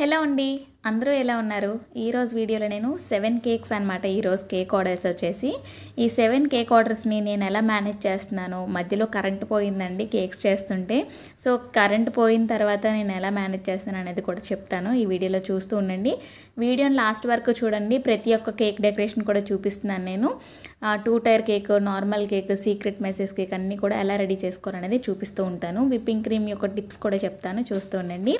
hello అండి అందరూ ఎలా ఉన్నారు ఈరోజు వీడియోలో నేను సెవెన్ కేక్స్ అనమాట ఈరోజు కేక్ ఆర్డర్స్ వచ్చేసి ఈ సెవెన్ కేక్ ఆర్డర్స్ని నేను ఎలా మేనేజ్ చేస్తున్నాను మధ్యలో కరెంట్ పోయిందండి కేక్స్ చేస్తుంటే సో కరెంట్ పోయిన తర్వాత నేను ఎలా మేనేజ్ చేస్తున్నాను అనేది కూడా చెప్తాను ఈ వీడియోలో చూస్తూ ఉండండి వీడియోని లాస్ట్ వరకు చూడండి ప్రతి ఒక్క కేక్ డెకరేషన్ కూడా చూపిస్తున్నాను నేను two tier cake normal cake secret message cake అన్నీ కూడా ఎలా రెడీ చేసుకోవాలనేది చూపిస్తూ ఉంటాను విప్పింగ్ క్రీమ్ యొక్క టిప్స్ కూడా చెప్తాను చూస్తూ ఉండండి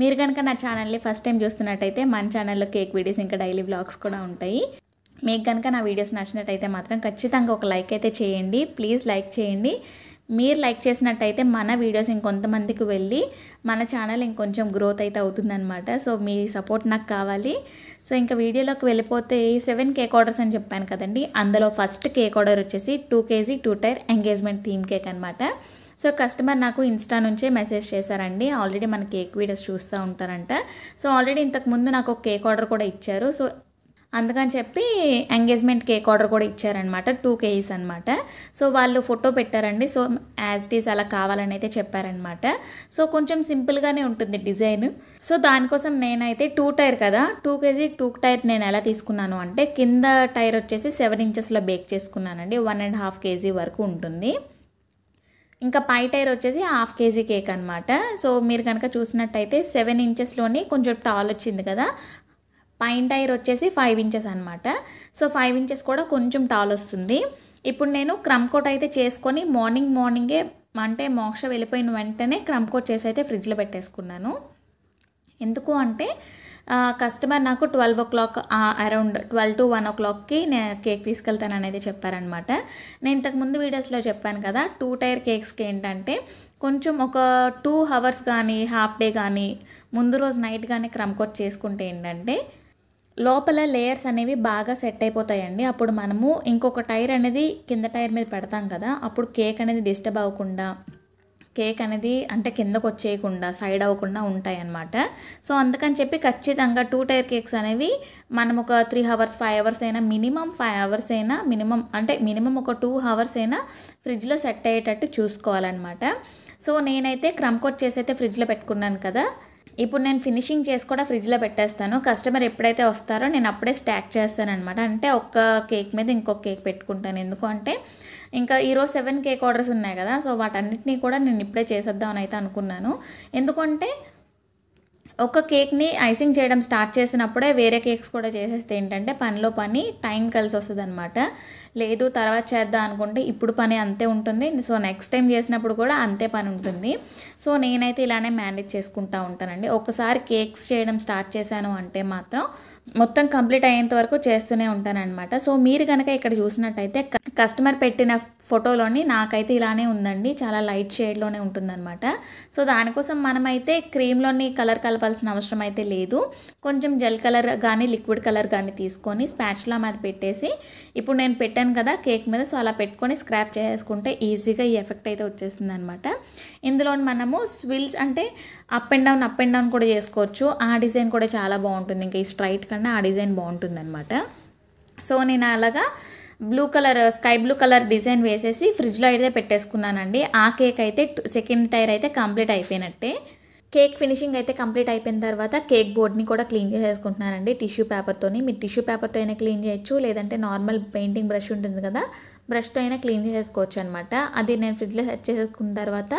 మీరు కనుక నా ఛానల్ని ఫస్ట్ టైం చూస్తున్నట్టయితే మన ఛానల్లో కేక్ వీడియోస్ ఇంకా డైలీ బ్లాగ్స్ కూడా ఉంటాయి మీకు కనుక నా వీడియోస్ నచ్చినట్టయితే మాత్రం ఖచ్చితంగా ఒక లైక్ అయితే చేయండి ప్లీజ్ లైక్ చేయండి మీరు లైక్ చేసినట్టయితే మన వీడియోస్ ఇంకొంతమందికి వెళ్ళి మన ఛానల్ ఇంకొంచెం గ్రోత్ అయితే అవుతుందనమాట సో మీ సపోర్ట్ నాకు కావాలి సో ఇంకా వీడియోలోకి వెళ్ళిపోతే సెవెన్ కేక్ ఆర్డర్స్ అని చెప్పాను కదండి అందులో ఫస్ట్ కేక్ ఆర్డర్ వచ్చేసి two KG two tier engagement theme cake అనమాట సో కస్టమర్ నాకు ఇన్స్టా నుంచే మెసేజ్ చేశారండి ఆల్రెడీ మన కేక్ వీడియోస్ చూస్తూ ఉంటారంట సో ఆల్రెడీ ఇంతకుముందు నాకు ఒక కేక్ ఆర్డర్ కూడా ఇచ్చారు సో అందుకని చెప్పి ఎంగేజ్మెంట్ కేక్ ఆర్డర్ కూడా ఇచ్చారనమాట టూ కేజీస్ అనమాట సో వాళ్ళు ఫోటో పెట్టారండి సో యాజ్ ఇట్ ఈస్ అలా కావాలని అయితే చెప్పారనమాట సో కొంచెం సింపుల్గానే ఉంటుంది డిజైన్ సో దానికోసం నేనైతే టూ టైర్ కదా టూ కేజీ టూ టైర్ నేను ఎలా తీసుకున్నాను అంటే కింద టైర్ వచ్చేసి సెవెన్ ఇంచెస్లో బేక్ చేసుకున్నానండి వన్ అండ్ హాఫ్ కేజీ వరకు ఉంటుంది ఇంకా పై టైర్ వచ్చేసి హాఫ్ కేజీ కేక్ అనమాట సో మీరు కనుక చూసినట్టయితే సెవెన్ ఇంచెస్లోనే కొంచెం టాల్ వచ్చింది కదా పైన్ టైర్ వచ్చేసి ఫైవ్ ఇంచెస్ అనమాట సో ఫైవ్ ఇంచెస్ కూడా కొంచెం టాల్ వస్తుంది ఇప్పుడు నేను క్రమ్ కోట్ అయితే చేసుకొని మార్నింగ్ మార్నింగే అంటే మోక్ష వెళ్ళిపోయిన వెంటనే క్రమ్ కోట్ చేసి అయితే ఫ్రిడ్జ్లో పెట్టేసుకున్నాను ఎందుకు అంటే కస్టమర్ నాకు twelve o'clock around twelve to one ఓ క్లాక్కి నేను కేక్ తీసుకెళ్తాను అనేది చెప్పారనమాట నేను ఇంతకుముందు వీడియోస్లో చెప్పాను కదా టూ టైర్ కేక్స్కి ఏంటంటే కొంచెం ఒక టూ అవర్స్ కానీ హాఫ్ డే కానీ ముందు రోజు నైట్ కానీ క్రమ్కోట్ చేసుకుంటే ఏంటంటే లోపల లేయర్స్ అనేవి బాగా సెట్ అయిపోతాయండి అప్పుడు మనము ఇంకొక టైర్ అనేది కింద టైర్ మీద పెడతాం కదా అప్పుడు కేక్ అనేది డిస్టర్బ్ అవ్వకుండా కేక్ అనేది అంటే కిందకు వచ్చేయకుండా సైడ్ అవ్వకుండా ఉంటాయి సో అందుకని చెప్పి ఖచ్చితంగా టూ టైర్ కేక్స్ అనేవి మనం ఒక త్రీ అవర్స్ ఫైవ్ అవర్స్ అయినా మినిమం ఫైవ్ అవర్స్ అయినా మినిమం అంటే మినిమం ఒక టూ అవర్స్ అయినా ఫ్రిడ్జ్లో సెట్ అయ్యేటట్టు చూసుకోవాలన్నమాట సో నేనైతే క్రమ్కోట్ చేసి అయితే ఫ్రిడ్జ్లో పెట్టుకున్నాను కదా ఇప్పుడు నేను ఫినిషింగ్ చేసి కూడా ఫ్రిడ్జ్లో పెట్టేస్తాను కస్టమర్ ఎప్పుడైతే వస్తారో నేను అప్పుడే స్టాక్ చేస్తానమాట అంటే ఒక్క కేక్ మీద ఇంకొక కేక్ పెట్టుకుంటాను ఎందుకంటే ఇంకా ఈరోజు సెవెన్ కేక్ ఆర్డర్స్ ఉన్నాయి కదా సో వాటన్నిటినీ కూడా నేను ఇప్పుడే చేసేద్దామని అయితే అనుకున్నాను ఎందుకంటే ఒక కేక్ని ఐసింగ్ చేయడం స్టార్ట్ చేసినప్పుడే వేరే కేక్స్ కూడా చేసేస్తే ఏంటంటే పనిలో పని టైం కలిసి వస్తుంది అనమాట లేదు తర్వాత చేద్దాం అనుకుంటే ఇప్పుడు పని అంతే ఉంటుంది సో నెక్స్ట్ టైం చేసినప్పుడు కూడా అంతే పని ఉంటుంది సో నేనైతే ఇలానే మేనేజ్ చేసుకుంటా ఉంటానండి ఒకసారి కేక్స్ చేయడం స్టార్ట్ చేశాను అంటే మాత్రం మొత్తం కంప్లీట్ అయ్యేంత వరకు చేస్తూనే ఉంటానన్నమాట సో మీరు కనుక ఇక్కడ చూసినట్టయితే కస్టమర్ పెట్టిన ఫోటోలోని నాకైతే ఇలానే ఉందండి చాలా లైట్ షేడ్లోనే ఉంటుందన్నమాట సో దానికోసం మనమైతే క్రీమ్లోని కలర్ కలపాల్సిన అవసరం అయితే లేదు కొంచెం జెల్ కలర్ కానీ లిక్విడ్ కలర్ కానీ తీసుకొని స్పాచ్లో మాది పెట్టేసి ఇప్పుడు నేను పెట్టాను కదా కేక్ మీద సో అలా పెట్టుకొని స్క్రాప్ చేసుకుంటే ఈజీగా ఈ ఎఫెక్ట్ అయితే వచ్చేస్తుంది అనమాట ఇందులో మనము స్విల్స్ అంటే up and down up and down కూడా చేసుకోవచ్చు ఆ డిజైన్ కూడా చాలా బాగుంటుంది ఇంకా ఈ స్ట్రైట్ కన్నా ఆ డిజైన్ బాగుంటుంది అనమాట సో నేను అలాగా blue colour sky blue colour design వేసేసి ఫ్రిడ్జ్లో అయితే పెట్టేసుకున్నానండి ఆ కేక్ అయితే సెకండ్ టైర్ అయితే కంప్లీట్ అయిపోయినట్టే కేక్ ఫినిషింగ్ అయితే కంప్లీట్ అయిపోయిన తర్వాత కేక్ బోర్డ్ని కూడా క్లీన్ చేసేసుకుంటున్నానండి టిష్యూ పేపర్తోని మీరు టిష్యూ పేపర్తో అయినా క్లీన్ చేయొచ్చు లేదంటే నార్మల్ పెయింటింగ్ బ్రష్ ఉంటుంది కదా బ్రష్తో అయినా క్లీన్ చేసేసుకోవచ్చు అనమాట అది నేను ఫ్రిడ్జ్లో సెట్ చేసుకున్న తర్వాత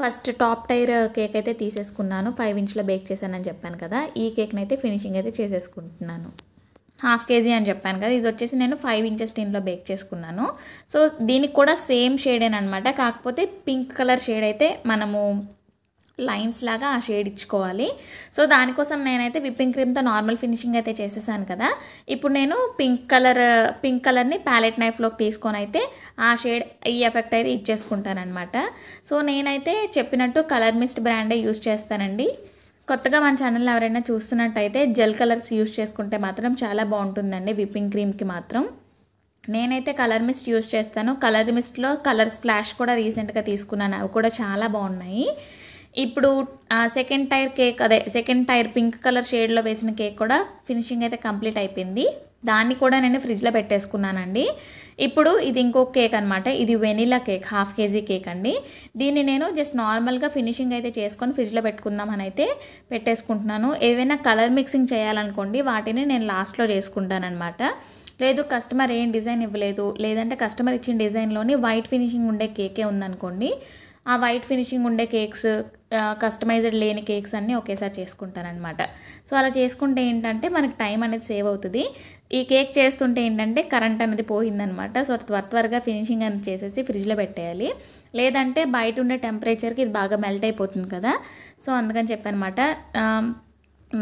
ఫస్ట్ టాప్ టైర్ కేక్ అయితే తీసేసుకున్నాను ఫైవ్ ఇంచ్లో బేక్ చేశానని చెప్పాను కదా ఈ కేక్ని అయితే ఫినిషింగ్ అయితే చేసేసుకుంటున్నాను హాఫ్ కేజీ అని చెప్పాను కదా ఇది వచ్చేసి నేను ఫైవ్ ఇంచెస్ టీన్లో బేక్ చేసుకున్నాను సో దీనికి కూడా సేమ్ షేడేనమాట కాకపోతే పింక్ కలర్ షేడ్ అయితే మనము లైన్స్ లాగా ఆ షేడ్ ఇచ్చుకోవాలి సో దానికోసం నేనైతే విప్పింగ్ క్రీమ్తో నార్మల్ ఫినిషింగ్ అయితే చేసేసాను కదా ఇప్పుడు నేను పింక్ కలర్ పింక్ కలర్ని ప్యాలెట్ నైఫ్లోకి తీసుకొని అయితే ఆ షేడ్ ఈ ఎఫెక్ట్ అయితే ఇచ్చేసుకుంటానన్నమాట సో నేనైతే చెప్పినట్టు కలర్ మిస్ట్ బ్రాండే యూస్ చేస్తానండి కొత్తగా మన ఛానల్ ఎవరైనా చూస్తున్నట్టయితే జెల్ కలర్స్ యూస్ చేసుకుంటే మాత్రం చాలా బాగుంటుందండి విప్పింగ్ క్రీమ్కి మాత్రం నేనైతే కలర్ మిస్ట్ యూస్ చేస్తాను కలర్ మిస్ట్లో కలర్ స్ప్లాష్ కూడా రీసెంట్గా తీసుకున్నాను అవి కూడా చాలా బాగున్నాయి ఇప్పుడు సెకండ్ టైర్ కేక్ అదే సెకండ్ టైర్ పింక్ కలర్ షేడ్లో వేసిన కేక్ కూడా ఫినిషింగ్ అయితే కంప్లీట్ అయిపోయింది దాన్ని కూడా నేను ఫ్రిడ్జ్లో పెట్టేసుకున్నానండి ఇప్పుడు ఇది ఇంకో కేక్ అనమాట ఇది vanilla cake half KG cake అండి దీన్ని నేను జస్ట్ నార్మల్గా ఫినిషింగ్ అయితే చేసుకొని ఫ్రిడ్జ్లో పెట్టుకుందామని అయితే పెట్టేసుకుంటున్నాను ఏవైనా కలర్ మిక్సింగ్ చేయాలనుకోండి వాటిని నేను లాస్ట్లో చేసుకుంటానమాట లేదు కస్టమర్ ఏం డిజైన్ ఇవ్వలేదు లేదంటే కస్టమర్ ఇచ్చిన డిజైన్లోని వైట్ ఫినిషింగ్ ఉండే కేకే ఉందనుకోండి ఆ వైట్ ఫినిషింగ్ ఉండే కేక్స్ కస్టమైజ్డ్ లేని కేక్స్ అన్నీ ఒకేసారి చేసుకుంటానమాట సో అలా చేసుకుంటే ఏంటంటే మనకి టైం అనేది సేవ్ అవుతుంది ఈ కేక్ చేస్తుంటే ఏంటంటే కరెంట్ అనేది పోయిందనమాట సో త్వర త్వరగా ఫినిషింగ్ అనేది చేసేసి ఫ్రిడ్జ్లో పెట్టేయాలి లేదంటే బయట ఉండే టెంపరేచర్కి ఇది బాగా మెల్ట్ అయిపోతుంది కదా సో అందుకని చెప్పనమాట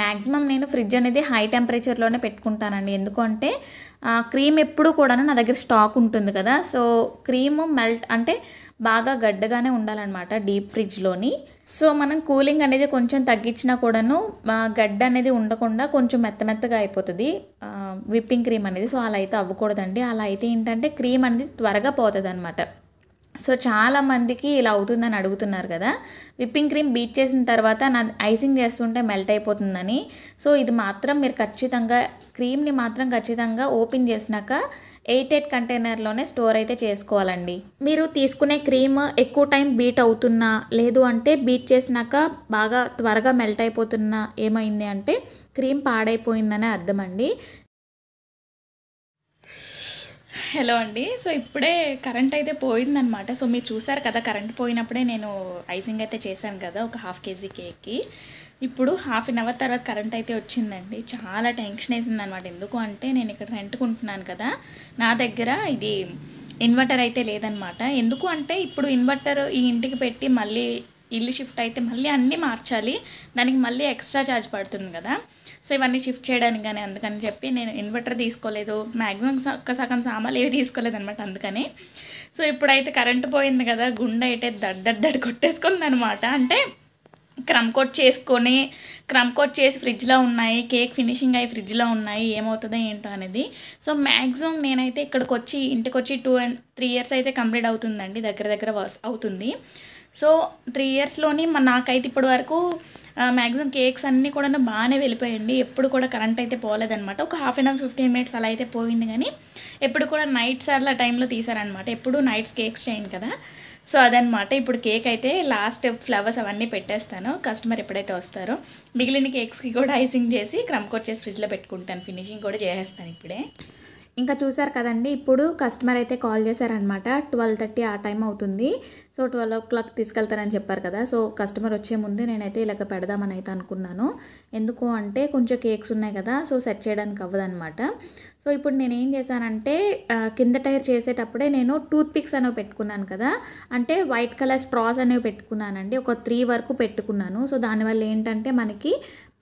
మ్యాక్సిమం నేను ఫ్రిడ్జ్ అనేది హై టెంపరేచర్లోనే పెట్టుకుంటానండి ఎందుకంటే క్రీమ్ ఎప్పుడు కూడాను నా దగ్గర స్టాక్ ఉంటుంది కదా సో క్రీమ్ మెల్ట్ అంటే బాగా గడ్డగానే ఉండాలన్నమాట డీప్ ఫ్రిడ్జ్లోని సో మనం కూలింగ్ అనేది కొంచెం తగ్గించినా కూడాను గడ్డ అనేది ఉండకుండా కొంచెం మెత్తమెత్తగా అయిపోతుంది విప్పింగ్ క్రీమ్ అనేది సో అలా అయితే అవ్వకూడదండి అలా అయితే ఏంటంటే క్రీమ్ అనేది త్వరగా పోతుంది అనమాట సో చాలామందికి ఇలా అవుతుందని అడుగుతున్నారు కదా విప్పింగ్ క్రీమ్ బీట్ చేసిన తర్వాత నా ఐసింగ్ చేస్తుంటే మెల్ట్ అయిపోతుందని సో ఇది మాత్రం మీరు ఖచ్చితంగా క్రీమ్ని మాత్రం ఖచ్చితంగా ఓపెన్ చేసినాక ఎయిట్ ఎయిట్ కంటైనర్లోనే స్టోర్ అయితే చేసుకోవాలండి మీరు తీసుకునే క్రీమ్ ఎక్కువ టైం బీట్ అవుతున్నా లేదు అంటే బీట్ చేసినాక బాగా త్వరగా మెల్ట్ అయిపోతున్నా ఏమైంది అంటే క్రీమ్ పాడైపోయిందనే అర్థం అండి హలో అండి సో ఇప్పుడే కరెంట్ అయితే పోయిందనమాట సో మీరు చూసారు కదా కరెంట్ పోయినప్పుడే నేను ఐసింగ్ అయితే చేశాను కదా ఒక హాఫ్ కేజీ కేక్కి ఇప్పుడు హాఫ్ అన్ అవర్ తర్వాత కరెంట్ అయితే వచ్చిందండి చాలా టెన్షన్ వేసింది అనమాట ఎందుకు అంటే నేను ఇక్కడ రెంట్కుంటున్నాను కదా నా దగ్గర ఇది ఇన్వర్టర్ అయితే లేదనమాట ఎందుకు అంటే ఇప్పుడు ఇన్వర్టర్ ఈ ఇంటికి పెట్టి మళ్ళీ ఇల్లు షిఫ్ట్ అయితే మళ్ళీ అన్నీ మార్చాలి దానికి మళ్ళీ ఎక్స్ట్రా ఛార్జ్ పడుతుంది కదా సో ఇవన్నీ షిఫ్ట్ చేయడానికి కానీ అందుకని చెప్పి నేను ఇన్వర్టర్ తీసుకోలేదు మ్యాక్సిమం ఒక్క సగం సామాన్లు ఏవి తీసుకోలేదు అనమాట అందుకని సో ఇప్పుడైతే కరెంటు పోయింది కదా గుండె అయితే దడ్ కొట్టేసుకుంది అనమాట అంటే క్రమ్ కోట్ చేసుకొని క్రమ్ కోట్ చేసి ఫ్రిడ్జ్లో ఉన్నాయి కేక్ ఫినిషింగ్ అయ్యి ఫ్రిడ్జ్లో ఉన్నాయి ఏమవుతుందో ఏంటో అనేది సో మ్యాక్సిమం నేనైతే ఇక్కడికి వచ్చి ఇంటికి వచ్చి టూ అండ్ త్రీ ఇయర్స్ అయితే కంప్లీట్ అవుతుందండి దగ్గర దగ్గర అవుతుంది సో త్రీ ఇయర్స్లోని నాకైతే ఇప్పటి వరకు మ్యాక్సిమం కేక్స్ అన్నీ కూడా బాగానే వెళ్ళిపోయాయండి ఎప్పుడు కూడా కరెంట్ అయితే పోలేదనమాట ఒక half an hour fifteen minutes అలా అయితే పోయింది కానీ ఎప్పుడు కూడా నైట్స్ అలా టైంలో తీసారనమాట ఎప్పుడు నైట్స్ కేక్స్ చేయండి కదా సో అదనమాట ఇప్పుడు కేక్ అయితే లాస్ట్ ఫ్లవర్స్ అవన్నీ పెట్టేస్తాను కస్టమర్ ఎప్పుడైతే వస్తారో మిగిలిన కేక్స్కి కూడా ఐసింగ్ చేసి క్రమ్ చేసి ఫ్రిడ్జ్లో పెట్టుకుంటాను ఫినిషింగ్ కూడా చేసేస్తాను ఇప్పుడే ఇంకా చూసారు కదండి ఇప్పుడు కస్టమర్ అయితే కాల్ చేశారనమాట ట్వెల్వ్ థర్టీ ఆ టైం అవుతుంది సో ట్వెల్వ్ ఓ క్లాక్ తీసుకెళ్తానని చెప్పారు కదా సో కస్టమర్ వచ్చే ముందు నేనైతే ఇలాగ పెడదామని అయితే అనుకున్నాను ఎందుకు అంటే కొంచెం కేక్స్ ఉన్నాయి కదా సో సెట్ చేయడానికి అవ్వదనమాట సో ఇప్పుడు నేను ఏం చేశానంటే కింద టైర్ చేసేటప్పుడే నేను టూత్ పిక్స్ అనేవి పెట్టుకున్నాను కదా అంటే వైట్ కలర్ స్ట్రాస్ అనేవి పెట్టుకున్నానండి ఒక త్రీ వరకు పెట్టుకున్నాను సో దానివల్ల ఏంటంటే మనకి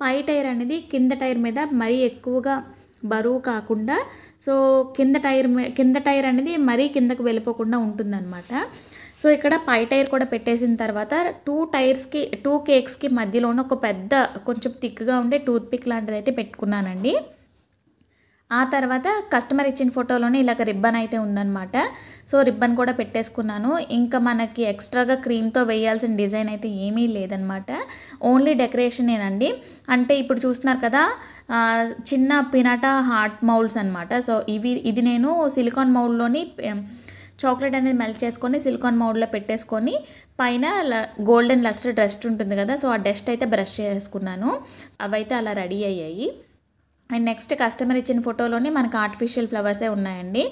పై టైర్ అనేది కింద టైర్ మీద మరీ ఎక్కువగా బరువు కాకుండా సో కింద టైర్ కింద టైర్ అనేది మరీ కిందకు వెళ్ళిపోకుండా ఉంటుందన్నమాట సో ఇక్కడ పై టైర్ కూడా పెట్టేసిన తర్వాత టూ టైర్స్కి టూ కేక్స్కి మధ్యలోనే ఒక పెద్ద కొంచెం థిక్గా ఉండే టూత్ పిక్ లాంటిది అయితే పెట్టుకున్నానండి ఆ తర్వాత కస్టమర్ ఇచ్చిన ఫోటోలోనే ఇలాగ రిబ్బన్ అయితే ఉందనమాట సో రిబ్బన్ కూడా పెట్టేసుకున్నాను ఇంకా మనకి ఎక్స్ట్రాగా క్రీమ్తో వేయాల్సిన డిజైన్ అయితే ఏమీ లేదనమాట ఓన్లీ డెకరేషనేనండి అంటే ఇప్పుడు చూస్తున్నారు కదా చిన్న పినాటా హార్ట్ మౌల్డ్స్ అనమాట సో ఇవి ఇది నేను సిలికాన్ మౌల్లోని చాక్లెట్ అనేది మెల్ట్ చేసుకొని సిలికాన్ మౌడ్లో పెట్టేసుకొని పైన గోల్డెన్ లస్టర్ డస్ట్ ఉంటుంది కదా సో ఆ డస్ట్ అయితే బ్రష్ చేసుకున్నాను అవైతే అలా రెడీ అయ్యాయి అండ్ నెక్స్ట్ కస్టమర్ ఇచ్చిన ఫోటోలోనే మనకు ఆర్టిఫిషియల్ ఫ్లవర్సే ఉన్నాయండి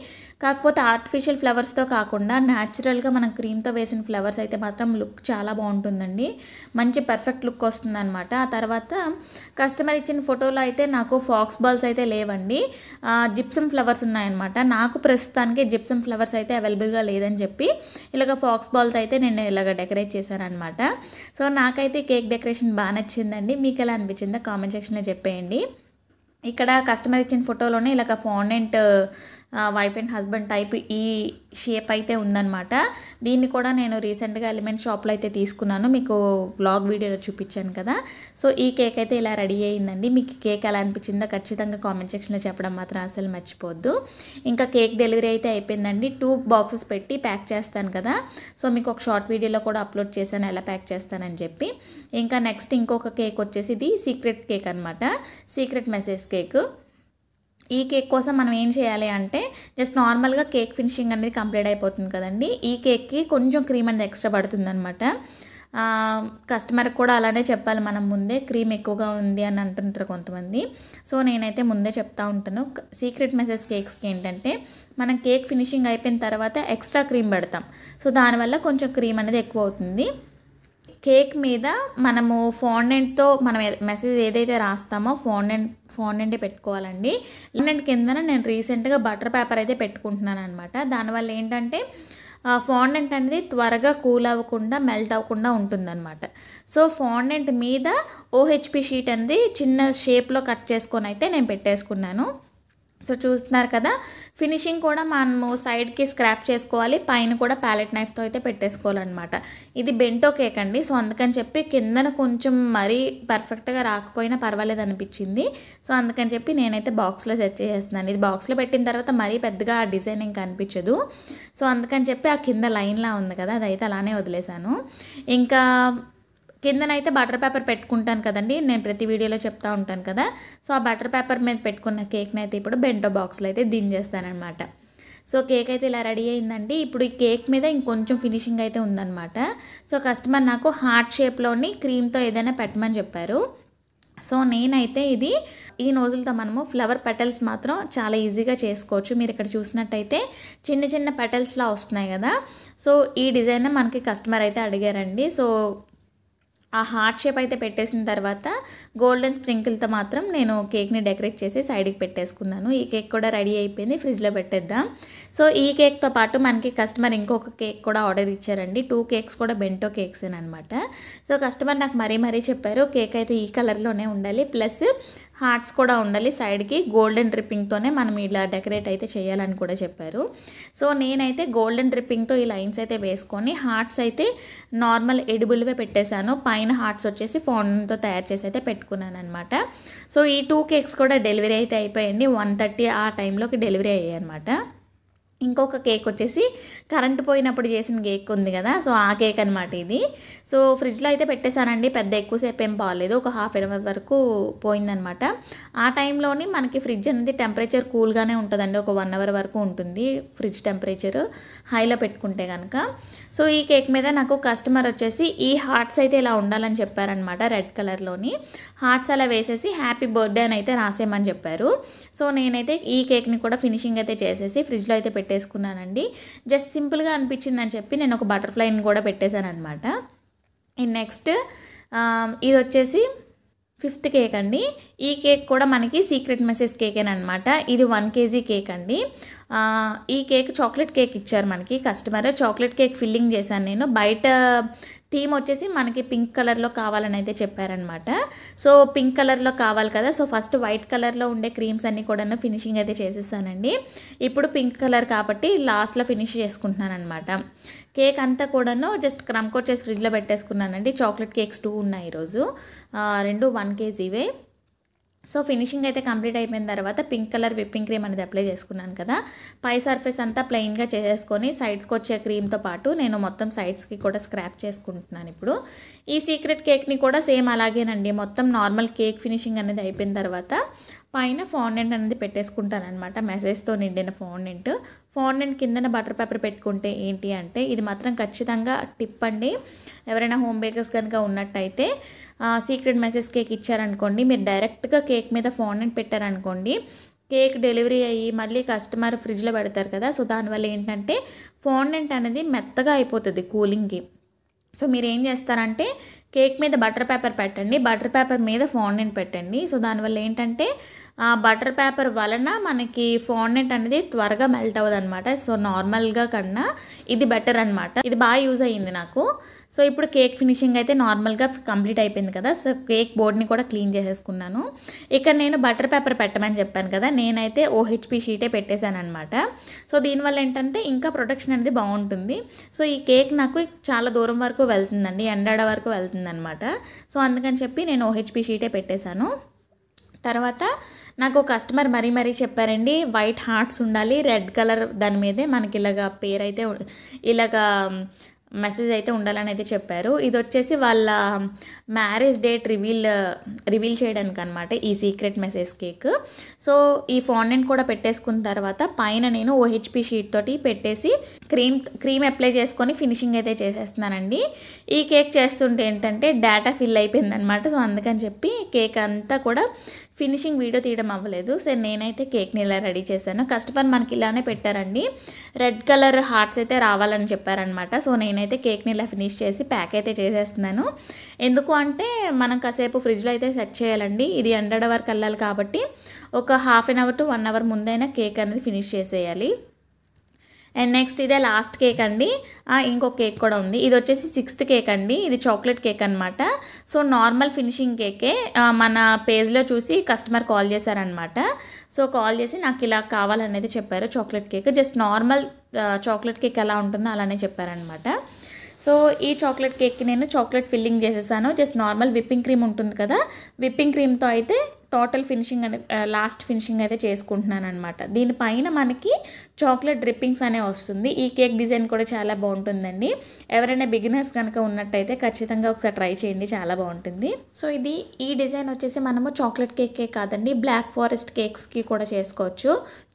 కాకపోతే ఆర్టిఫిషియల్ ఫ్లవర్స్తో కాకుండా న్యాచురల్గా మనం క్రీమ్తో వేసిన ఫ్లవర్స్ అయితే మాత్రం లుక్ చాలా బాగుంటుందండి మంచి పర్ఫెక్ట్ లుక్ వస్తుందన్నమాట ఆ తర్వాత కస్టమర్ ఇచ్చిన ఫోటోలో అయితే నాకు ఫాక్స్ బాల్స్ అయితే లేవండి జిప్సమ్ ఫ్లవర్స్ ఉన్నాయన్నమాట నాకు ప్రస్తుతానికి జిప్సమ్ ఫ్లవర్స్ అయితే అవైలబుల్గా లేదని చెప్పి ఇలాగ ఫాక్స్ బాల్స్ అయితే నేను ఇలాగ డెకరేట్ అనమాట సో నాకైతే కేక్ డెకరేషన్ బాగా నచ్చిందండి మీకు ఎలా అనిపించిందో కామెంట్ సెక్షన్లో చెప్పేయండి ఇక్కడ కస్టమర్ ఇచ్చిన ఫోటోలోనే ఇలాగ fondant wife and husband type ఈ షేప్ అయితే ఉందనమాట దీన్ని కూడా నేను రీసెంట్గా ఎలిమెంట్ షాప్లో అయితే తీసుకున్నాను మీకు బ్లాగ్ వీడియోలో చూపించాను కదా సో ఈ కేక్ అయితే ఇలా రెడీ అయ్యిందండి మీకు కేక్ ఎలా అనిపించిందో ఖచ్చితంగా కామెంట్ సెక్షన్లో చెప్పడం మాత్రం అసలు మర్చిపోద్దు ఇంకా కేక్ డెలివరీ అయితే అయిపోయిందండి టూ బాక్సెస్ పెట్టి ప్యాక్ చేస్తాను కదా సో మీకు ఒక షార్ట్ వీడియోలో కూడా అప్లోడ్ చేశాను ఎలా ప్యాక్ చేస్తానని చెప్పి ఇంకా నెక్స్ట్ ఇంకొక కేక్ వచ్చేసి ఇది సీక్రెట్ కేక్ అనమాట సీక్రెట్ మెసేజ్ కేక్ ఈ కేక్ కోసం మనం ఏం చేయాలి అంటే జస్ట్ నార్మల్గా కేక్ ఫినిషింగ్ అనేది కంప్లీట్ అయిపోతుంది కదండి ఈ కేక్కి కొంచెం క్రీమ్ అనేది ఎక్స్ట్రా అనమాట కస్టమర్కి కూడా అలానే చెప్పాలి మనం ముందే క్రీమ్ ఎక్కువగా ఉంది అని అంటుంటారు కొంతమంది సో నేనైతే ముందే చెప్తా ఉంటాను సీక్రెట్ మెసేజ్ కేక్స్కి ఏంటంటే మనం కేక్ ఫినిషింగ్ అయిపోయిన తర్వాత ఎక్స్ట్రా క్రీమ్ పెడతాం సో దానివల్ల కొంచెం క్రీమ్ అనేది ఎక్కువ అవుతుంది కేక్ మీద మనము ఫాండెంట్తో మనం మెసేజ్ ఏదైతే రాస్తామో ఫాండెంట్ ఫాండెంటే పెట్టుకోవాలండి ఫాండెంట్ కిందన నేను రీసెంట్గా బటర్ పేపర్ అయితే పెట్టుకుంటున్నాను అనమాట దానివల్ల ఏంటంటే ఫాండెంట్ అనేది త్వరగా కూల్ అవ్వకుండా మెల్ట్ అవ్వకుండా ఉంటుందన్నమాట సో ఫాండెంట్ మీద ఓహెచ్పి షీట్ అనేది చిన్న షేప్లో కట్ చేసుకొని అయితే నేను పెట్టేసుకున్నాను సో చూస్తున్నారు కదా ఫినిషింగ్ కూడా మనము సైడ్కి స్క్రాప్ చేసుకోవాలి పైన కూడా ప్యాలెట్ నైఫ్తో అయితే పెట్టేసుకోవాలన్నమాట ఇది బెంటో కేక్ అండి సో అందుకని చెప్పి కిందన కొంచెం మరీ పర్ఫెక్ట్గా రాకపోయినా పర్వాలేదు అనిపించింది సో అందుకని చెప్పి నేనైతే బాక్స్లో సెట్ చేసేస్తున్నాను ఇది బాక్స్లో పెట్టిన తర్వాత మరీ పెద్దగా ఆ డిజైన్ ఇంకా అనిపించదు సో అందుకని చెప్పి ఆ కింద లైన్లా ఉంది కదా అదైతే అలానే వదిలేశాను ఇంకా కిందనైతే బటర్ పేపర్ పెట్టుకుంటాను కదండి నేను ప్రతి వీడియోలో చెప్తా ఉంటాను కదా సో ఆ బటర్ పేపర్ మీద పెట్టుకున్న కేక్ని అయితే ఇప్పుడు బెంటో బాక్స్లో అయితే దించేస్తానమాట సో కేక్ అయితే ఇలా రెడీ అయిందండి ఇప్పుడు ఈ కేక్ మీద ఇంకొంచెం ఫినిషింగ్ అయితే ఉందన్నమాట సో కస్టమర్ నాకు హార్ట్ షేప్లోని క్రీమ్తో ఏదైనా పెట్టమని చెప్పారు సో నేనైతే ఇది ఈ నోజులతో మనము ఫ్లవర్ పెటల్స్ మాత్రం చాలా ఈజీగా చేసుకోవచ్చు మీరు ఇక్కడ చూసినట్టయితే చిన్న చిన్న పెటల్స్లా వస్తున్నాయి కదా సో ఈ డిజైన్ మనకి కస్టమర్ అయితే అడిగారండి సో ఆ హార్ట్ షేప్ అయితే పెట్టేసిన తర్వాత గోల్డెన్ స్ప్రింకిల్తో మాత్రం నేను కేక్ని డెకరేట్ చేసి సైడ్కి పెట్టేసుకున్నాను ఈ కేక్ కూడా రెడీ అయిపోయింది ఫ్రిడ్జ్లో పెట్టేద్దాం సో ఈ కేక్తో పాటు మనకి కస్టమర్ ఇంకొక కేక్ కూడా ఆర్డర్ ఇచ్చారండి టూ కేక్స్ కూడా బెంటో కేక్స్ అనమాట సో కస్టమర్ నాకు మరీ మరీ చెప్పారు కేక్ అయితే ఈ కలర్లోనే ఉండాలి ప్లస్ హార్ట్స్ కూడా ఉండాలి సైడ్కి గోల్డెన్ డ్రిప్పింగ్తోనే మనం ఇలా డెకరేట్ అయితే చేయాలని కూడా చెప్పారు సో నేనైతే గోల్డెన్ డ్రిప్పింగ్తో ఈ లైన్స్ అయితే వేసుకొని హార్ట్స్ అయితే నార్మల్ ఎడిబుల్వే పెట్టేశాను పైన హార్ట్స్ వచ్చేసి ఫోన్తో తయారు చేసి అయితే పెట్టుకున్నాను అనమాట సో ఈ టూ కేక్స్ కూడా డెలివరీ అయితే అయిపోయింది వన్ థర్టీ ఆ టైంలోకి డెలివరీ అయ్యాయి అనమాట ఇంకొక కేక్ వచ్చేసి కరెంట్ పోయినప్పుడు చేసిన కేక్ ఉంది కదా సో ఆ కేక్ అనమాట ఇది సో ఫ్రిడ్జ్లో అయితే పెట్టేశానండి పెద్ద ఎక్కువసేపు ఏం బాగాలేదు ఒక హాఫ్ అన్ అవర్ వరకు పోయిందనమాట ఆ టైంలోని మనకి ఫ్రిడ్జ్ అనేది టెంపరేచర్ కూల్గానే ఉంటుందండి ఒక వన్ అవర్ వరకు ఉంటుంది ఫ్రిడ్జ్ టెంపరేచర్ హైలో పెట్టుకుంటే కనుక సో ఈ కేక్ మీద నాకు కస్టమర్ వచ్చేసి ఈ హార్ట్స్ అయితే ఇలా ఉండాలని చెప్పారనమాట రెడ్ కలర్లోని హార్ట్స్ అలా వేసేసి హ్యాపీ బర్త్డే అని అయితే రాసేయమని చెప్పారు సో నేనైతే ఈ కేక్ని కూడా ఫినిషింగ్ అయితే చేసేసి ఫ్రిడ్జ్లో అయితే పెట్టేసుకున్నానండి జస్ట్ సింపుల్గా అనిపించిందని చెప్పి నేను ఒక బటర్ఫ్లైని కూడా పెట్టేశాను అనమాట నెక్స్ట్ ఇది వచ్చేసి ఫిఫ్త్ కేక్ అండి ఈ కేక్ కూడా మనకి సీక్రెట్ మెసేజ్ కేక్ అని అనమాట ఇది వన్ కేజీ కేక్ అండి ఈ కేక్ చాక్లెట్ కేక్ ఇచ్చారు మనకి కస్టమర్ చాక్లెట్ కేక్ ఫిల్లింగ్ చేశాను నేను బయట థీమ్ వచ్చేసి మనకి పింక్ కలర్లో కావాలని అయితే చెప్పారనమాట సో పింక్ కలర్లో కావాలి కదా సో ఫస్ట్ వైట్ కలర్లో ఉండే క్రీమ్స్ అన్నీ కూడా ఫినిషింగ్ అయితే చేసేసానండి ఇప్పుడు పింక్ కలర్ కాబట్టి లాస్ట్లో ఫినిష్ చేసుకుంటున్నాను అనమాట కేక్ అంతా కూడాను జస్ట్ క్రమ్ కోట్ చేసి ఫ్రిడ్జ్లో పెట్టేసుకున్నానండి చాక్లెట్ కేక్స్ టూ ఉన్నాయి ఈరోజు రెండు వన్ కేజీవే సో ఫినిషింగ్ అయితే కంప్లీట్ అయిపోయిన తర్వాత పింక్ కలర్ విప్పింగ్ క్రీమ్ అనేది అప్లై చేసుకున్నాను కదా పై సర్ఫేస్ అంతా ప్లెయిన్గా చేసేసుకొని సైడ్స్కి వచ్చే క్రీమ్తో పాటు నేను మొత్తం సైడ్స్కి కూడా స్క్రాప్ చేసుకుంటున్నాను ఇప్పుడు ఈ సీక్రెట్ కేక్ని కూడా సేమ్ అలాగేనండి మొత్తం నార్మల్ కేక్ ఫినిషింగ్ అనేది అయిపోయిన తర్వాత పైన ఫాండెంట్ అనేది పెట్టేసుకుంటానమాట మెసేజ్తో నిండిన ఫాండెంట్ ఫాండెంట్ కిందన బటర్ పేపర్ పెట్టుకుంటే ఏంటి అంటే ఇది మాత్రం ఖచ్చితంగా టిప్ అండి ఎవరైనా హోమ్ బేకర్స్ కనుక ఉన్నట్టయితే సీక్రెట్ మెసేజ్ కేక్ ఇచ్చారనుకోండి మీరు డైరెక్ట్గా కేక్ మీద ఫాండెంట్ పెట్టారనుకోండి కేక్ డెలివరీ అయ్యి మళ్ళీ కస్టమర్ ఫ్రిడ్జ్లో పెడతారు కదా సో దానివల్ల ఏంటంటే ఫాండెంట్ అనేది మెత్తగా అయిపోతుంది కూలింగ్కి సో మీరు ఏం చేస్తారంటే కేక్ మీద బటర్ పేపర్ పెట్టండి బటర్ పేపర్ మీద ఫాండెంట్ పెట్టండి సో దానివల్ల ఏంటంటే ఆ బటర్ పేపర్ వలన మనకి ఫాండెంట్ అనేది త్వరగా మెల్ట్ అవ్వదు అనమాట సో నార్మల్గా కన్నా ఇది బెటర్ అనమాట ఇది బాగా యూజ్ అయ్యింది నాకు సో ఇప్పుడు కేక్ ఫినిషింగ్ అయితే నార్మల్గా కంప్లీట్ అయిపోయింది కదా సో కేక్ బోర్డ్ని కూడా క్లీన్ చేసేసుకున్నాను ఇక్కడ నేను బటర్ పేపర్ పెట్టమని చెప్పాను కదా నేనైతే ఓహెచ్పి షీటే పెట్టేశాను అనమాట సో దీనివల్ల ఏంటంటే ఇంకా ప్రొటెక్షన్ అనేది బాగుంటుంది సో ఈ కేక్ నాకు చాలా దూరం వరకు వెళ్తుందండి ఎండాడ వరకు వెళ్తుందనమాట సో అందుకని చెప్పి నేను ఓహెచ్పి షీటే పెట్టేశాను తర్వాత నాకు కస్టమర్ మరీ మరీ చెప్పారండి వైట్ హార్ట్స్ ఉండాలి రెడ్ కలర్ దాని మీదే మనకి ఇలాగ పేరు అయితే ఇలాగ మెసేజ్ అయితే ఉండాలని అయితే చెప్పారు ఇది వచ్చేసి వాళ్ళ మ్యారేజ్ డేట్ రివీల్ రివీల్ చేయడానికి అనమాట ఈ సీక్రెట్ మెసేజ్ కేక్ సో ఈ ఫాండెంట్ కూడా పెట్టేసుకున్న తర్వాత పైన నేను ఓహెచ్పి షీట్ తోటి పెట్టేసి క్రీమ్ క్రీమ్ అప్లై చేసుకొని ఫినిషింగ్ అయితే చేసేస్తున్నానండి ఈ కేక్ చేస్తుంటే ఏంటంటే డేటా ఫిల్ అయిపోయింది అనమాట సో అందుకని చెప్పి కేక్ అంతా కూడా ఫినిషింగ్ వీడియో తీయడం అవ్వలేదు సో నేనైతే కేక్ని ఇలా రెడీ చేశాను కస్టమర్ మనకి ఇలానే పెట్టారండి రెడ్ కలర్ హార్ట్స్ అయితే రావాలని చెప్పారనమాట సో నేనైతే కేక్ని ఇలా ఫినిష్ చేసి ప్యాక్ అయితే చేసేస్తున్నాను ఎందుకు అంటే మనం కాసేపు ఫ్రిడ్జ్లో అయితే సెట్ చేయాలండి ఇది హండ్రెడ్ అవర్కి వెళ్ళాలి కాబట్టి ఒక half an hour to one hour ముందైనా కేక్ అనేది ఫినిష్ చేసేయాలి అండ్ నెక్స్ట్ ఇదే లాస్ట్ కేక్ అండి ఇంకొక కేక్ కూడా ఉంది ఇది వచ్చేసి సిక్స్త్ కేక్ అండి ఇది చాక్లెట్ కేక్ అనమాట సో నార్మల్ ఫినిషింగ్ కేకే మన పేజ్లో చూసి కస్టమర్ కాల్ చేశారనమాట సో కాల్ చేసి నాకు ఇలా కావాలనేది చెప్పారు chocolate cake just normal chocolate cake ఎలా ఉంటుందో అలానే చెప్పారనమాట సో ఈ చాక్లెట్ కేక్కి నేను చాక్లెట్ ఫిల్లింగ్ చేసేసాను జస్ట్ నార్మల్ విప్పింగ్ క్రీమ్ ఉంటుంది కదా విప్పింగ్ క్రీమ్తో అయితే టోటల్ ఫినిషింగ్ అనేది లాస్ట్ ఫినిషింగ్ అయితే చేసుకుంటున్నాను అనమాట దీనిపైన మనకి చాక్లెట్ డ్రిప్పింగ్స్ అనే వస్తుంది ఈ కేక్ డిజైన్ కూడా చాలా బాగుంటుందండి ఎవరైనా బిగినర్స్ కనుక ఉన్నట్టయితే ఖచ్చితంగా ఒకసారి ట్రై చేయండి చాలా బాగుంటుంది సో ఇది ఈ డిజైన్ వచ్చేసి మనము చాక్లెట్ కేకే కాదండి బ్లాక్ ఫారెస్ట్ కేక్స్కి కూడా చేసుకోవచ్చు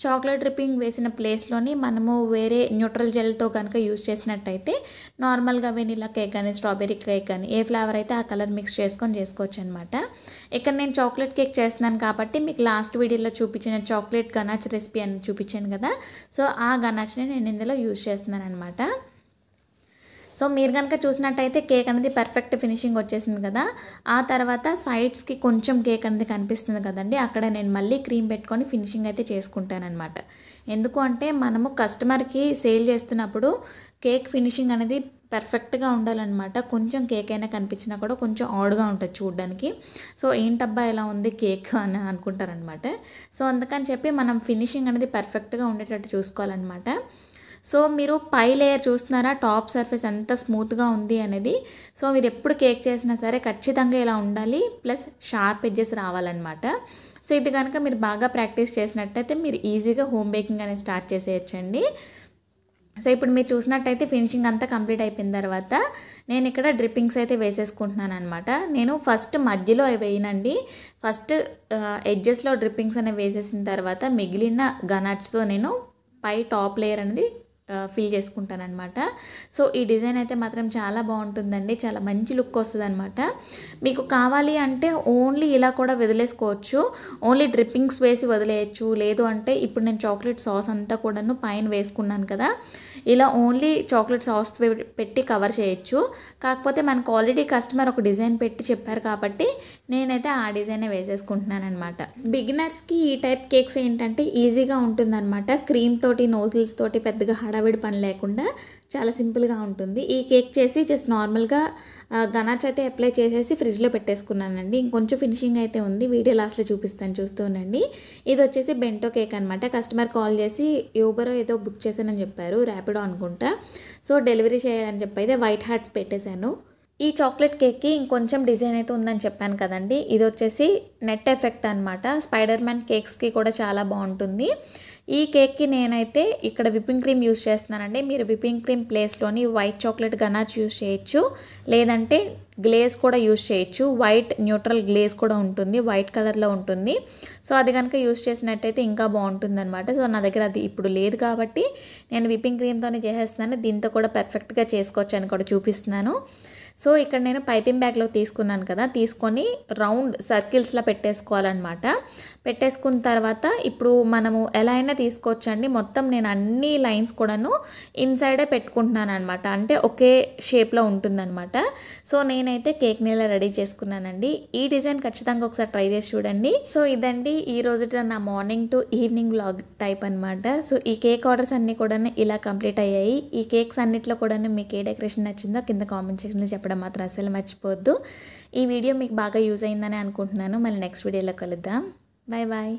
చాక్లెట్ డ్రిప్పింగ్ వేసిన ప్లేస్లోని మనము వేరే న్యూట్రల్ జెల్తో కనుక యూజ్ చేసినట్టయితే నార్మల్గా వెనీలా కేక్ కానీ స్ట్రాబెరీ కేక్ కానీ ఏ ఫ్లేవర్ అయితే ఆ కలర్ మిక్స్ చేసుకొని చేసుకోవచ్చు అనమాట ఇక్కడ నేను చాక్లెట్ కేక్ చేస్తున్నాను కాబట్టి మీకు లాస్ట్ వీడియోలో చూపించిన చాక్లెట్ గనాచ్ రెసిపీ అని చూపించాను కదా సో ఆ గనాచ్ని నేను ఇందులో యూజ్ చేస్తున్నాను అనమాట సో మీరు కనుక చూసినట్టయితే కేక్ అనేది పర్ఫెక్ట్ ఫినిషింగ్ వచ్చేసింది కదా ఆ తర్వాత సైడ్స్కి కొంచెం కేక్ అనేది కనిపిస్తుంది కదండి అక్కడ నేను మళ్ళీ క్రీమ్ పెట్టుకొని ఫినిషింగ్ అయితే చేసుకుంటానమాట ఎందుకు అంటే మనము కస్టమర్కి సేల్ చేస్తున్నప్పుడు కేక్ ఫినిషింగ్ అనేది పర్ఫెక్ట్గా ఉండాలన్నమాట కొంచెం కేక్ అయినా కనిపించినా కూడా కొంచెం ఆడ్గా ఉంటుంది చూడడానికి సో ఏంటబ్బా ఎలా ఉంది కేక్ అని అనుకుంటారనమాట సో అందుకని చెప్పి మనం ఫినిషింగ్ అనేది పర్ఫెక్ట్గా ఉండేటట్టు చూసుకోవాలన్నమాట సో మీరు పై లేయర్ చూస్తున్నారా టాప్ సర్ఫేస్ ఎంత స్మూత్గా ఉంది అనేది సో మీరు ఎప్పుడు కేక్ చేసినా సరే ఖచ్చితంగా ఇలా ఉండాలి ప్లస్ షార్ప్ ఎడ్జెస్ రావాలన్నమాట సో ఇది కనుక మీరు బాగా ప్రాక్టీస్ చేసినట్టయితే మీరు ఈజీగా హోమ్ బేకింగ్ అనేది స్టార్ట్ చేసేయచ్చండి సో ఇప్పుడు మీరు చూసినట్టయితే ఫినిషింగ్ అంతా కంప్లీట్ అయిపోయిన తర్వాత నేను ఇక్కడ డ్రిప్పింగ్స్ అయితే వేసేసుకుంటున్నాను అనమాట నేను ఫస్ట్ మధ్యలో వేయనండి ఫస్ట్ ఎడ్జెస్లో డ్రిప్పింగ్స్ అనేవి వేసేసిన తర్వాత మిగిలిన గనాట్స్తో నేను పై టాప్ లేయర్ అనేది ఫీల్ చేసుకుంటానమాట సో ఈ డిజైన్ అయితే మాత్రం చాలా బాగుంటుందండి చాలా మంచి లుక్ వస్తుంది అనమాట మీకు కావాలి అంటే ఓన్లీ ఇలా కూడా వదిలేసుకోవచ్చు ఓన్లీ డ్రిప్పింగ్స్ వేసి వదిలేయచ్చు లేదు అంటే ఇప్పుడు నేను చాక్లెట్ సాస్ అంతా కూడాను పైన వేసుకున్నాను కదా ఇలా ఓన్లీ చాక్లెట్ సాస్ పెట్టి కవర్ చేయొచ్చు కాకపోతే మనకు ఆల్రెడీ కస్టమర్ ఒక డిజైన్ పెట్టి చెప్పారు కాబట్టి నేనైతే ఆ డిజైనే వేసేసుకుంటున్నాను అనమాట బిగినర్స్కి ఈ టైప్ కేక్స్ ఏంటంటే ఈజీగా ఉంటుందన్నమాట క్రీమ్ తోటి నోజిల్స్ తోటి పెద్దగా హడావిడి పని లేకుండా చాలా సింపుల్గా ఉంటుంది ఈ కేక్ చేసి జస్ట్ నార్మల్గా గనాచ్ అయితే అప్లై చేసేసి ఫ్రిడ్జ్లో పెట్టేసుకున్నానండి ఇంకొంచెం ఫినిషింగ్ అయితే ఉంది వీడియో లాస్ట్లో చూపిస్తాను చూస్తూ ఉండండి ఇది వచ్చేసి బెంటో కేక్ అనమాట కస్టమర్ కాల్ చేసి యూబర్ ఏదో బుక్ చేశానని చెప్పారు ర్యాపిడో అనుకుంటా సో డెలివరీ చేయాలని చెప్పి అయితే వైట్ హార్ట్స్ పెట్టేశాను ఈ చాక్లెట్ కేక్కి ఇంకొంచెం డిజైన్ అయితే ఉందని చెప్పాను కదండి ఇది వచ్చేసి నెట్ ఎఫెక్ట్ అనమాట స్పైడర్ మ్యాన్ కేక్స్కి కూడా చాలా బాగుంటుంది ఈ కేక్కి నేనైతే ఇక్కడ విప్పింగ్ క్రీమ్ యూస్ చేస్తున్నానండి మీరు విప్పింగ్ క్రీమ్ ప్లేస్లోని వైట్ చాక్లెట్ గనాచ్ యూస్ చేయొచ్చు లేదంటే గ్లేజ్ కూడా యూస్ చేయొచ్చు వైట్ న్యూట్రల్ గ్లేజ్ కూడా ఉంటుంది వైట్ కలర్లో ఉంటుంది సో అది కనుక యూస్ చేసినట్టయితే ఇంకా బాగుంటుంది అనమాట సో నా దగ్గర అది ఇప్పుడు లేదు కాబట్టి నేను విప్పింగ్ క్రీమ్తోనే చేసేస్తున్నాను దీంతో కూడా పర్ఫెక్ట్గా చేసుకోవచ్చు అని కూడా చూపిస్తున్నాను సో ఇక్కడ నేను పైపింగ్ బ్యాగ్లో తీసుకున్నాను కదా తీసుకొని రౌండ్ సర్కిల్స్లో పెట్టేసుకోవాలన్నమాట పెట్టేసుకున్న తర్వాత ఇప్పుడు మనము ఎలా అయినా తీసుకోవచ్చండి మొత్తం నేను అన్ని లైన్స్ కూడాను ఇన్సైడే పెట్టుకుంటున్నాను అనమాట అంటే ఒకే షేప్లో ఉంటుందన్నమాట సో నేనైతే కేక్ నీళ్ళ రెడీ చేసుకున్నానండి ఈ డిజైన్ ఖచ్చితంగా ఒకసారి ట్రై చేసి చూడండి సో ఇదండి ఈ రోజు నా morning to evening blog type అనమాట సో ఈ కేక్ ఆర్డర్స్ అన్నీ కూడా ఇలా కంప్లీట్ అయ్యాయి ఈ కేక్స్ అన్నిట్లో కూడా మీకు ఏ డెకరేషన్ నచ్చిందో కింద కామెంట్ చేసి చెప్పండి చెప్పడం మాత్రం అసలు మర్చిపోవద్దు ఈ వీడియో మీకు బాగా యూజ్ అయిందని అనుకుంటున్నాను మళ్ళీ నెక్స్ట్ వీడియోలో కలుద్దాం బాయ్ బాయ్